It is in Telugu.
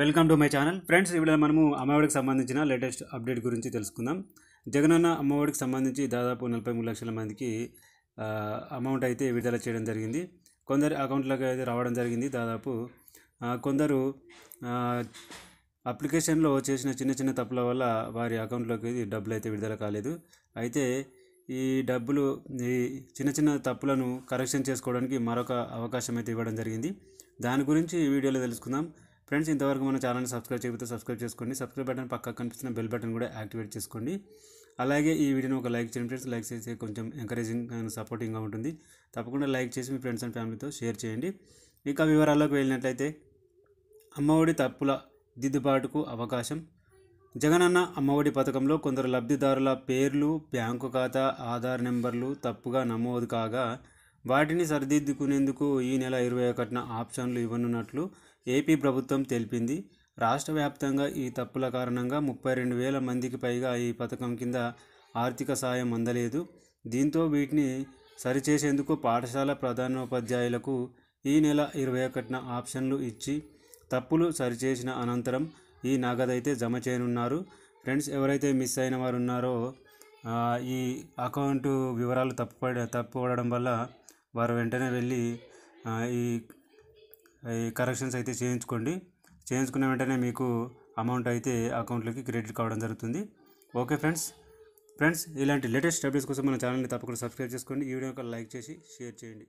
welcome to my channel friends ఇవాళ మనము అమ్మఒడికి సంబంధించిన లేటెస్ట్ అప్డేట్ గురించి తెలుసుకుందాం జగనన్న అమ్మఒడికి సంబంధించి దాదాపు నలభై మూడు లక్షల మందికి అమౌంట్ అయితే విడుదల చేయడం జరిగింది కొందరు అకౌంట్లోకి అయితే రావడం జరిగింది దాదాపు కొందరు అప్లికేషన్లో చేసిన చిన్న చిన్న తప్పుల వల్ల వారి అకౌంట్లోకి డబ్బులు అయితే విడుదల కాలేదు అయితే ఈ డబ్బులు ఈ చిన్న చిన్న తప్పులను కరెక్షన్ చేసుకోవడానికి మరొక అవకాశం అయితే ఇవ్వడం జరిగింది దాని గురించి ఈ వీడియోలో తెలుసుకుందాం ఫ్రెండ్స్ ఇంతవరకు మన ఛానల్ని సబ్స్క్రైబ్ చేయకపోతే సబ్స్క్రైబ్ చేసుకోండి సబ్స్క్రైబ్ బటన్ పక్కకు కనిపిస్తున్న బెల్ బటన్ కూడా యాక్టివేట్ చేసుకోండి అలాగే ఈ వీడియోని ఒక లైక్ చేయండి ఫ్రెండ్స్ లైక్ చేసి కొంచెం ఎంకరేజింగ్ అండ్ సపోర్టింగ్గా ఉంటుంది తప్పకుండా లైక్ చేసి మీ ఫ్రెండ్స్ అండ్ ఫ్యామిలీతో షేర్ చేయండి ఇంకా వివరాల్లోకి వెళ్ళినట్లయితే అమ్మఒడి తప్పుల దిద్దుబాటుకు అవకాశం జగనన్న అమ్మఒడి పథకంలో కొందరు లబ్ధిదారుల పేర్లు బ్యాంకు ఖాతా ఆధార్ నెంబర్లు తప్పుగా నమోదు కాగా వాటిని సరిదిద్దుకునేందుకు ఈ నెల ఇరవై ఒకటిన ఆప్షన్లు ఇవ్వనున్నట్లు ఏపీ ప్రభుత్వం తెలిపింది రాష్ట్ర వ్యాప్తంగా ఈ తప్పుల కారణంగా ముప్పై రెండు వేల మందికి పైగా ఈ పథకం కింద ఆర్థిక సాయం అందలేదు దీంతో వీటిని సరిచేసేందుకు పాఠశాల ప్రధానోపాధ్యాయులకు ఈ నెల ఇరవై ఒకటిన ఆప్షన్లు ఇచ్చి తప్పులు సరిచేసిన అనంతరం ఈ నగదైతే జమ చేయనున్నారు ఫ్రెండ్స్ ఎవరైతే మిస్ అయిన వారు ఉన్నారో ఈ అకౌంటు వివరాలు తప్పు తప్పుపడడం వల్ల వారు వెంటనే వెళ్ళి ఈ కరెక్షన్స్ అయితే చేయించుకోండి చేయించుకున్న వెంటనే మీకు అమౌంట్ అయితే అకౌంట్లోకి క్రెడిట్ కావడం జరుగుతుంది ఓకే ఫ్రెండ్స్ ఫ్రెండ్స్ ఇలాంటి లేటెస్ట్ అప్డేట్స్ కోసం మన ఛానల్ని తప్పకుండా సబ్స్క్రైబ్ చేసుకోండి ఈ వీడియో లైక్ చేసి షేర్ చేయండి